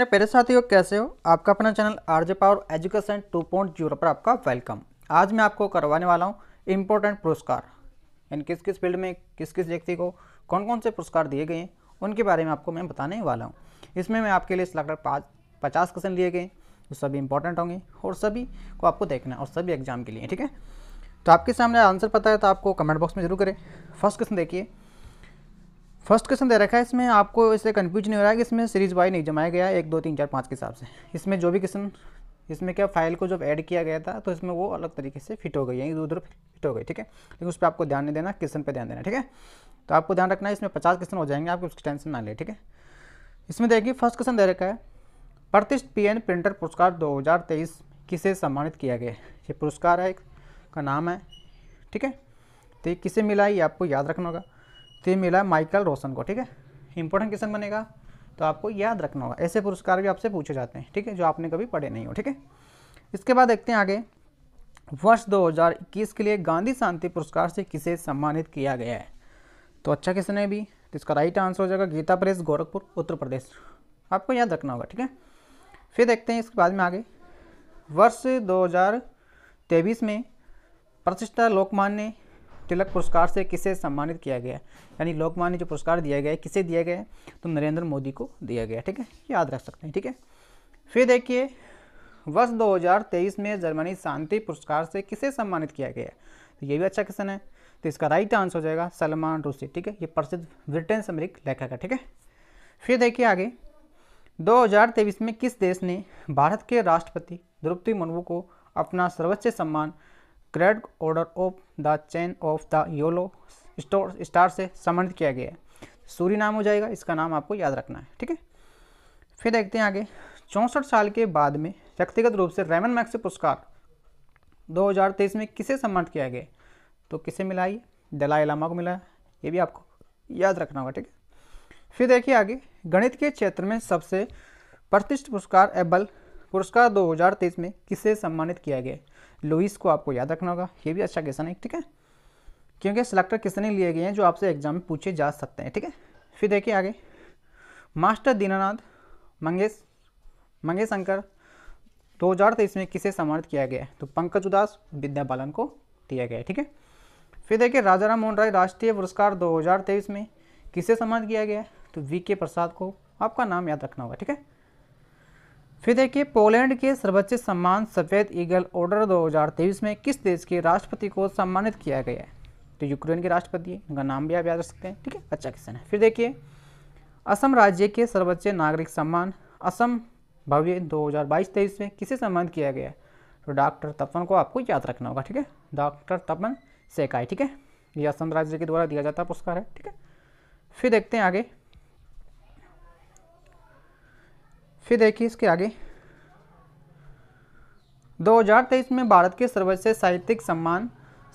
मेरे प्यारे साथियों कैसे हो आपका अपना चैनल आरजे पावर एजुकेशन 2.0 पर आपका वेलकम आज मैं आपको करवाने वाला हूँ इम्पोर्टेंट पुरस्कार यानी किस किस फील्ड में किस किस व्यक्ति को कौन कौन से पुरस्कार दिए गए हैं उनके बारे में आपको मैं बताने वाला हूँ इसमें मैं आपके लिए इस लगभग पाँच पचास क्वेश्चन लिए गए वो सभी इंपॉर्टेंट होंगे और सभी को आपको देखना है और सभी एग्जाम के लिए ठीक है तो आपके सामने आंसर पता है तो आपको कमेंट बॉक्स में जरूर करें फर्स्ट क्वेश्चन देखिए फर्स्ट क्वेश्चन दे रखा है इसमें आपको इससे कन्फ्यूज नहीं हो रहा है कि इसमें सीरीज वाइज नहीं जमाया गया एक दो तीन चार पाँच के हिसाब से इसमें जो भी क्वेश्चन इसमें क्या फाइल को जब ऐड किया गया था तो इसमें वो अलग तरीके से फिट हो गई है उधर फिट हो गई ठीक है लेकिन उस पर आपको ध्यान नहीं देना क्वेश्चन पर ध्यान देना ठीक है तो आपको ध्यान रखना है इसमें पचास क्वेश्चन हो जाएंगे आपको उसकी टेंशन ना ले ठीक है इसमें देखिए फर्स्ट क्वेश्चन दे रखा है प्रतिष्ठ पी प्रिंटर पुरस्कार दो किसे सम्मानित किया गया है ये पुरस्कार है का नाम है ठीक है तो ये किसे मिला है ये आपको याद रखना होगा तो ये मिला माइकल रोशन को ठीक है इंपॉर्टेंट क्वेश्चन बनेगा तो आपको याद रखना होगा ऐसे पुरस्कार भी आपसे पूछे जाते हैं ठीक है जो आपने कभी पढ़े नहीं हो ठीक है इसके बाद देखते हैं आगे वर्ष 2021 के लिए गांधी शांति पुरस्कार से किसे सम्मानित किया गया है तो अच्छा क्वेश्चन है भी तो इसका राइट आंसर हो जाएगा गीता प्रेस गोरखपुर उत्तर प्रदेश आपको याद रखना होगा ठीक है फिर देखते हैं इसके बाद में आगे वर्ष दो में प्रतिष्ठा लोकमान्य तिलक पुरस्कार से किसे सम्मानित किया गया यानी लोकमान्य जो पुरस्कार दिया गया किसे दिया गया तो नरेंद्र मोदी को दिया गया ठीक है याद रख सकते हैं ठीक है फिर देखिए वर्ष 2023 में जर्मनी शांति पुरस्कार से किसे सम्मानित किया गया तो ये भी अच्छा क्वेश्चन है तो इसका राइट आंसर हो जाएगा सलमान रूसी ठीक है ये प्रसिद्ध ब्रिटेन समरिक लेखक है ठीक है फिर देखिए आगे 2023 में किस देश ने भारत के राष्ट्रपति द्रौपदी मुर्मू को अपना सर्वोच्च सम्मान grade order of the chain of the yellow store star से सम्मानित किया गया है सूर्य नाम हो जाएगा इसका नाम आपको याद रखना है ठीक है फिर देखते हैं आगे चौंसठ साल के बाद में व्यक्तिगत रूप से रेमन मैक्स पुरस्कार 2023 में किसे सम्मानित किया गया तो किसे मिला ये दलाई लामा को मिला ये भी आपको याद रखना होगा ठीक है फिर देखिए आगे गणित के क्षेत्र में सबसे प्रतिष्ठित पुरस्कार एबल पुरस्कार 2023 में किसे सम्मानित किया गया लुइस को आपको याद रखना होगा ये भी अच्छा क्वेश्चन है ठीक है क्योंकि सिलेक्टर किसने लिए गए हैं जो आपसे एग्जाम में पूछे जा सकते हैं ठीक है फिर देखिए आगे मास्टर दीनानाथ मंगेश मंगेश अंकर दो में किसे सम्मानित किया गया है तो पंकज उदास विद्या बालन को दिया गया है ठीक है फिर देखिए राजा राम मोहन राय राष्ट्रीय पुरस्कार 2023 में किसे सम्मानित किया गया है तो वी के प्रसाद को आपका नाम याद रखना होगा ठीक है फिर देखिए पोलैंड के सर्वोच्च सम्मान सफ़ेद ईगल ऑर्डर 2023 में किस देश के राष्ट्रपति को सम्मानित किया गया है तो यूक्रेन के राष्ट्रपति उनका नाम भी आप याद रख सकते हैं ठीक है अच्छा क्वेश्चन है फिर देखिए असम राज्य के सर्वोच्च नागरिक सम्मान असम भव्य 2022 हजार में किसे सम्मानित किया गया है तो डॉक्टर तपन को आपको याद रखना होगा ठीक है डॉक्टर तपन सेकाई ठीक है ये असम राज्य के द्वारा दिया जाता पुरस्कार है ठीक है फिर देखते हैं आगे फिर देखिए इसके आगे 2023 में भारत के सर्वश्रेष्ठ साहित्यिक सम्मान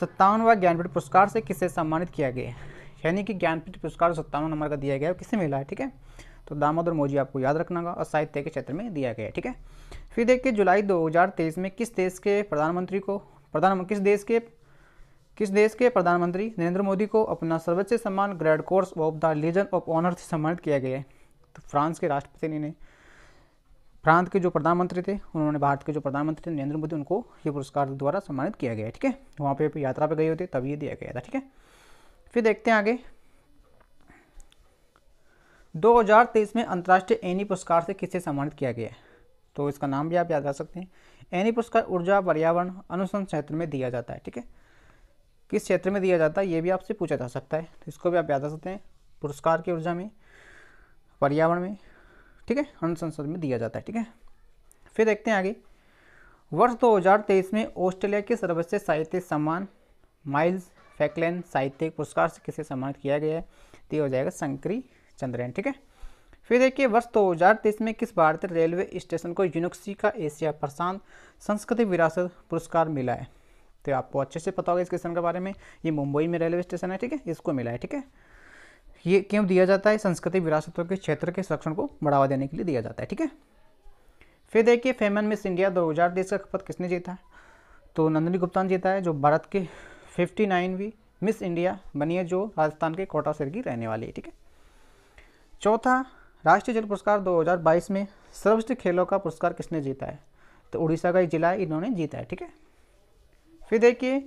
सत्तावनवा ज्ञानपीठ पुरस्कार से किसे सम्मानित किया गया है यानी कि ज्ञानपीठ पुरस्कार सत्तावन नंबर का दिया गया है किसे मिला है ठीक है तो दामोदर मोजी आपको याद रखना होगा और साहित्य के क्षेत्र में दिया गया है ठीक है फिर देखिए जुलाई 2023 में किस देश के प्रधानमंत्री को प्रधान किस देश के किस देश के प्रधानमंत्री नरेंद्र मोदी को अपना सर्वोच्च सम्मान grade cross of the legion of honour से सम्मानित किया गया है तो फ्रांस के राष्ट्रपति ने फ्रांस के जो प्रधानमंत्री थे उन्होंने भारत के जो प्रधानमंत्री थे नरेंद्र मोदी उनको ये पुरस्कार द्वारा सम्मानित किया गया है ठीक है वहाँ पे यात्रा पे गए होते तब ये दिया गया था ठीक है फिर देखते हैं आगे 2023 में अंतर्राष्ट्रीय एनी पुरस्कार से किसे सम्मानित किया गया है तो इसका नाम भी आप याद रख सकते हैं एनी पुरस्कार ऊर्जा पर्यावरण अनुसंधान क्षेत्र में दिया जाता है ठीक है किस क्षेत्र में दिया जाता है ये भी आपसे पूछा जा सकता है तो इसको भी आप याद रख सकते हैं पुरस्कार की ऊर्जा में पर्यावरण में ठीक है हंड्रेड संसद में दिया जाता है ठीक है फिर देखते हैं आगे वर्ष 2023 में ऑस्ट्रेलिया के सर्वोच्च साहित्य सम्मान माइल्स फैकलैन साहित्य पुरस्कार से किसे सम्मानित किया गया है तो हो जाएगा शंकरी चंद्रयन ठीक है फिर देखिए वर्ष 2023 में किस भारतीय रेलवे स्टेशन को यूनिक्सी का एशिया प्रशांत संस्कृति विरासत पुरस्कार मिला है तो आपको अच्छे से पता होगा इस क्वेश्चन के बारे में ये मुंबई में रेलवे स्टेशन है ठीक है इसको मिला है ठीक है ये क्यों दिया जाता है संस्कृति विरासतों के क्षेत्र के संरक्षण को बढ़ावा देने के लिए दिया जाता है ठीक है फिर देखिए फेमन मिस इंडिया दो हजार तेईस का खपत किसने जीता है तो नंदनी गुप्ता ने जीता है जो भारत के फिफ्टी नाइनवीं मिस इंडिया बनी है जो राजस्थान के कोटा सिर की रहने वाली है ठीक है चौथा राष्ट्रीय जल पुरस्कार 2022 में सर्वश्रेष्ठ खेलों का पुरस्कार किसने जीता है तो उड़ीसा का एक जिला है इन्होंने जीता है ठीक है फिर देखिए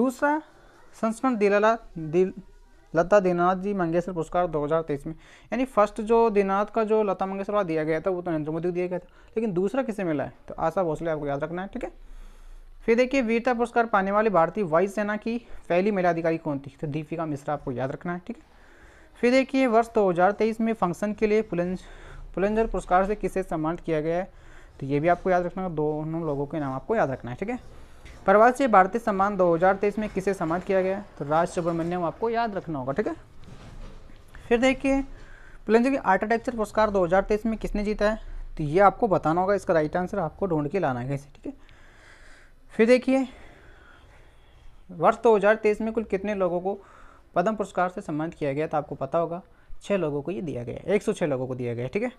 दूसरा संस्करण दिलाला दिल लता दीनाथ जी मंगेशकर पुरस्कार 2023 में यानी फर्स्ट जो दीनाथ का जो लता मंगेशकर वाला दिया गया था वो तो नरेंद्र मोदी को दिया गया था लेकिन दूसरा किसे मिला है तो आशा भोसले आपको याद रखना है ठीक है फिर देखिए वीरता पुरस्कार पाने वाली भारतीय वायुसेना की पहली महिला अधिकारी कौन थी तो दीपिका मिश्रा आपको याद रखना है ठीक है फिर देखिए वर्ष तेईस में फंक्शन के लिए पुलंज पुलंजर पुरस्कार से किसे सम्मानित किया गया है तो ये भी आपको याद रखना है दोनों लोगों के नाम आपको याद रखना है ठीक है प्रवासी भारतीय सम्मान 2023 में किसे सम्मान किया गया तो राज सुब्रमण्यम आपको याद रखना होगा ठीक है फिर देखिए की आर्किटेक्चर पुरस्कार 2023 में किसने जीता है तो ये आपको बताना होगा इसका राइट आंसर आपको ढूंढ के लाना है कैसे ठीक है फिर देखिए वर्ष दो में कुल कितने लोगों को पद्म पुरस्कार से सम्मानित किया गया तो आपको पता होगा छः लोगों को ये दिया गया सौ एक लोगों को दिया गया है ठीक है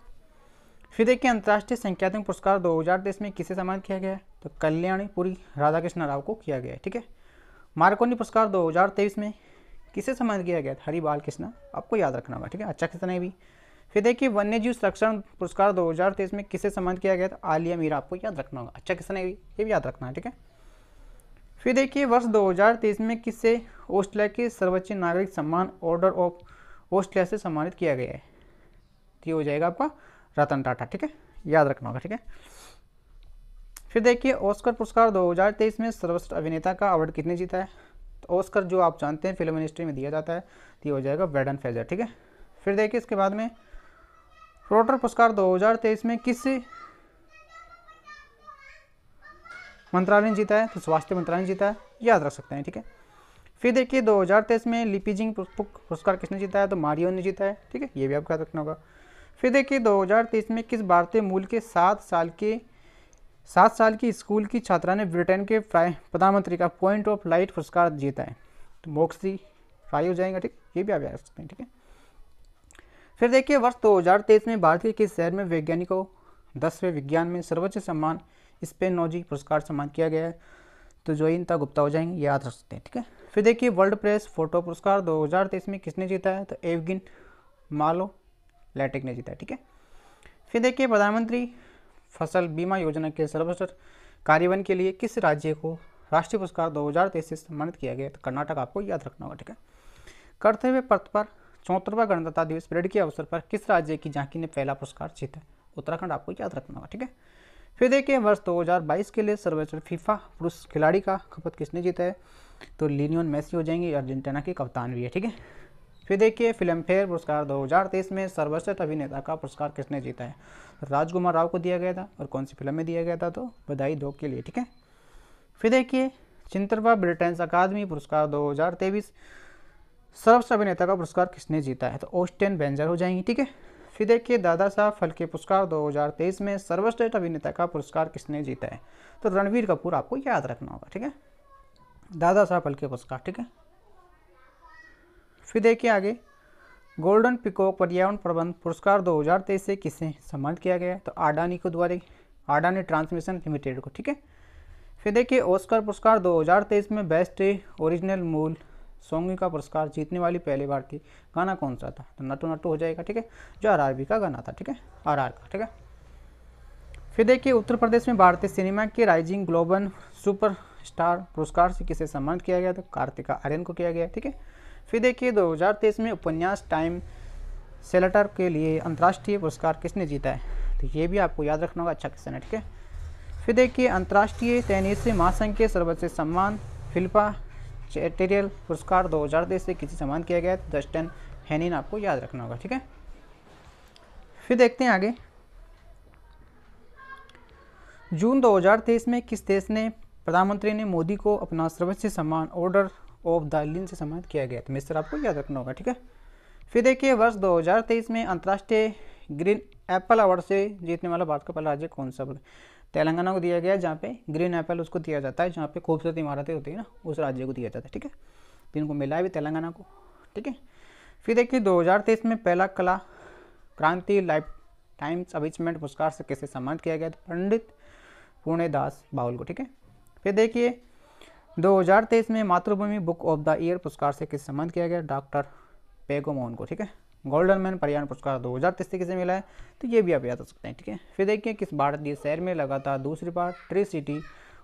फिर देखिए अंतर्राष्ट्रीय संख्यात्मक पुरस्कार 2023 में किसे सम्मानित किया गया तो कल्याणीपुरी राधा कृष्ण राव को किया गया है ठीक है मार्कोनी पुरस्कार 2023 में किसे सम्मानित किया गया हरि बाल कृष्णा आपको याद रखना होगा ठीक है अच्छा किसने भी फिर देखिए वन्य जीव संरक्षण पुरस्कार 2023 में किसे सम्मानित किया गया था आलिया मीरा आपको याद रखना होगा अच्छा किसने भी ये भी याद रखना है ठीक है फिर देखिए वर्ष 2023 में किसे ऑस्ट्रेलिया के सर्वोच्च नागरिक सम्मान ऑर्डर ऑफ ऑस्ट्रेलिया से सम्मानित किया गया है तो ये हो जाएगा आपका रतन टाटा ठीक है याद रखना होगा ठीक है फिर देखिए ऑस्कर पुरस्कार 2023 में सर्वश्रेष्ठ अभिनेता का अवार्ड कितने जीता है तो ऑस्कर जो आप जानते हैं फिल्म इंडस्ट्री में दिया जाता है तो ये हो जाएगा वेडन फेजर ठीक है फिर देखिए इसके बाद में रोटर पुरस्कार 2023 में किस मंत्रालय ने जीता है तो स्वास्थ्य मंत्रालय ने जीता है याद रख सकते हैं ठीक है फिर देखिए दो में लिपिजिंग पुरस्कार किसने जीता है तो मारियो ने जीता है ठीक है ये भी आपको याद रखना होगा फिर देखिए 2023 में किस भारतीय मूल के सात साल के सात साल की स्कूल की छात्रा ने ब्रिटेन के प्रधानमंत्री का पॉइंट ऑफ लाइट पुरस्कार जीता है तो मोक्सी फ्राई हो जाएगा ठीक ये भी आप याद सकते हैं ठीक है फिर देखिए वर्ष दो में भारत के किस शहर में वैज्ञानिकों दसवें विज्ञान में सर्वोच्च सम्मान स्पेनोजी पुरस्कार सम्मान किया गया है तो जो इनता गुप्ता हो जाएंगे याद रख सकते हैं ठीक है फिर देखिए वर्ल्ड प्रेस फोटो पुरस्कार 2023 में किसने जीता है तो एवगिन मालो लैटिक ने जीता ठीक है फिर देखिए प्रधानमंत्री फसल बीमा योजना के सर्वश्रेष्ठ कार्यवन के लिए किस राज्य को राष्ट्रीय पुरस्कार तेईस से सम्मानित किया गया तो कर्नाटक आपको याद रखना होगा ठीक है कर्तव्य हुए पर चौहत्तरवा गणतंत्र दिवस परेड के अवसर पर किस राज्य की झांकी ने पहला पुरस्कार जीता उत्तराखंड आपको याद रखना होगा ठीक है फिर देखिए वर्ष 2022 के लिए सर्वोच्च फीफा पुरुष खिलाड़ी का खपत किसने जीता है तो लिनियन मेसी हो जाएंगे अर्जेंटीना के कप्तान भी है ठीक है फिर देखिए फिल्म फेयर पुरस्कार 2023 में सर्वश्रेष्ठ अभिनेता का पुरस्कार किसने जीता है राजकुमार राव को दिया गया था और कौन सी फिल्म में दिया गया था तो बधाई दो के लिए ठीक है फिर देखिए चिंतरवा ब्रिटेन अकादमी पुरस्कार 2023 सर्वश्रेष्ठ अभिनेता का पुरस्कार किसने जीता है तो ओस्टेन बेंजर हो जाएंगी ठीक है फिर देखिए दादा साहब फलके पुरस्कार तेईस में सर्वश्रेष्ठ अभिनेता का पुरस्कार किसने जीता है तो रणवीर कपूर आपको याद रखना होगा ठीक है दादा साहब फलके पुरस्कार ठीक है फिर देखिए आगे गोल्डन पिकॉक पर्यावरण प्रबंध पुरस्कार 2023 से किसे सम्मानित किया गया तो आडानी को द्वारा आडानी ट्रांसमिशन लिमिटेड को ठीक है फिर देखिए ओस्कर पुरस्कार 2023 में बेस्ट ओरिजिनल मूल सॉन्ग का पुरस्कार जीतने वाली पहली भारतीय गाना कौन सा था तो नटू नटू हो जाएगा ठीक है जो बी का गाना था ठीक है आर आर का ठीक है फिर देखिए उत्तर प्रदेश में भारतीय सिनेमा के राइजिंग ग्लोबल सुपर स्टार पुरस्कार से किसे सम्मानित किया गया तो कार्तिका आर्यन को किया गया ठीक है फिर देखिए 2023 में उपन्यास टाइम सेलेटर के लिए अंतर्राष्ट्रीय पुरस्कार किसने जीता है तो ये भी आपको याद रखना होगा अच्छा क्वेश्चन है ठीक है फिर देखिए अंतर्राष्ट्रीय तैनीस महासंघ के सर्वोच्च सम्मान फिल्पा चैटेरियल पुरस्कार तेईस से किसी सम्मान किया गया है हैनिन आपको याद रखना होगा ठीक है फिर देखते हैं आगे जून 2023 में किस देश ने प्रधानमंत्री ने मोदी को अपना सर्वोच्च सम्मान ऑर्डर ऑफ दार्लिन से सम्मानित किया गया तो मिस्टर आपको याद रखना होगा ठीक है फिर देखिए वर्ष 2023 में अंतर्राष्ट्रीय ग्रीन एप्पल अवार्ड से जीतने वाला भारत का पहला राज्य कौन सा तेलंगाना को दिया गया जहाँ पे ग्रीन एप्पल उसको दिया जाता है जहाँ पे खूबसूरत इमारतें होती है ना उस राज्य को दिया जाता है ठीक है जिनको मिला है भी तेलंगाना को ठीक है फिर देखिए दो में पहला कला क्रांति लाइफ टाइम्स अविचमेंट पुरस्कार से कैसे सम्मानित किया गया था पंडित पुणे दास बाउल को ठीक है फिर देखिए 2023 में मातृभूमि बुक ऑफ द ईयर पुरस्कार से किस सम्मान किया गया डॉक्टर पेगो मोहन को ठीक है गोल्डन मैन पर्यावरण पुरस्कार दो हज़ार तेईस किसे मिला है तो ये भी आप याद रख सकते हैं ठीक है फिर देखिए किस भारतीय शहर में लगातार दूसरी बार tree city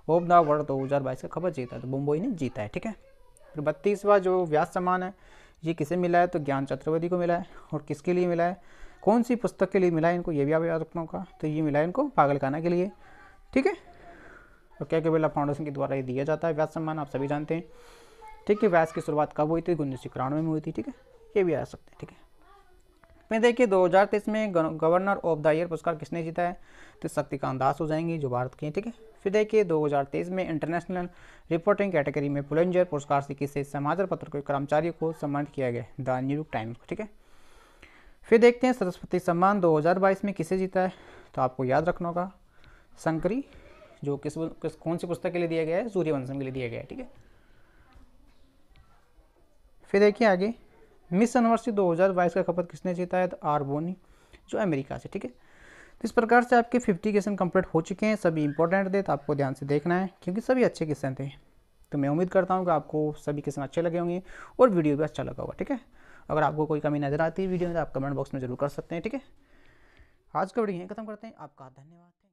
of the world दो हज़ार बाईस का खबर जीता है तो मुंबई ने जीता है ठीक है फिर बत्तीसवा जो व्यास सम्मान है ये किसे मिला है तो ज्ञान चतुर्वेदी को मिला है और किसके लिए मिला है कौन सी पुस्तक के लिए मिला है इनको ये भी आप याद रखना होगा तो ये मिला है इनको पागलखाना के लिए ठीक है क्या बिरला फाउंडेशन के द्वारा ये दिया जाता है व्यास सम्मान आप सभी जानते हैं ठीक है व्यास की शुरुआत कब हुई थी उन्नीस सौ में हुई थी ठीक है ये भी आ सकते हैं ठीक है फिर देखिए दो में गवर्नर ऑफ द ईयर पुरस्कार किसने जीता है तो शक्तिकांत दास हो जाएंगे जो भारत के हैं ठीक है फिर देखिए 2023 में इंटरनेशनल रिपोर्टिंग कैटेगरी में पुलेंजर पुरस्कार से किसे समाचार पत्र के कर्मचारी को सम्मानित किया गया द न्यूयॉर्क टाइम्स को ठीक है फिर देखते हैं सरस्वती सम्मान 2022 में किसे जीता है तो आपको याद रखना होगा शंकरी जो किस, किस कौन सी पुस्तक के लिए दिया गया है सूर्यवंशम के लिए दिया गया है ठीक है फिर देखिए आगे मिस यूनिवर्सिटी 2022 का खपत किसने जीता है तो आर बोनी जो अमेरिका से ठीक है तो इस प्रकार से आपके 50 क्वेश्चन कंप्लीट हो चुके हैं सभी इंपॉर्टेंट थे तो आपको ध्यान से देखना है क्योंकि सभी अच्छे क्वेश्चन थे तो मैं उम्मीद करता हूँ कि आपको सभी क्वेश्चन अच्छे लगे होंगे और वीडियो भी अच्छा लगा होगा ठीक है अगर आपको कोई कमी नजर आती है वीडियो में तो आप कमेंट बॉक्स में जरूर कर सकते हैं ठीक है आज का वीडियो यहीं खत्म करते हैं आपका धन्यवाद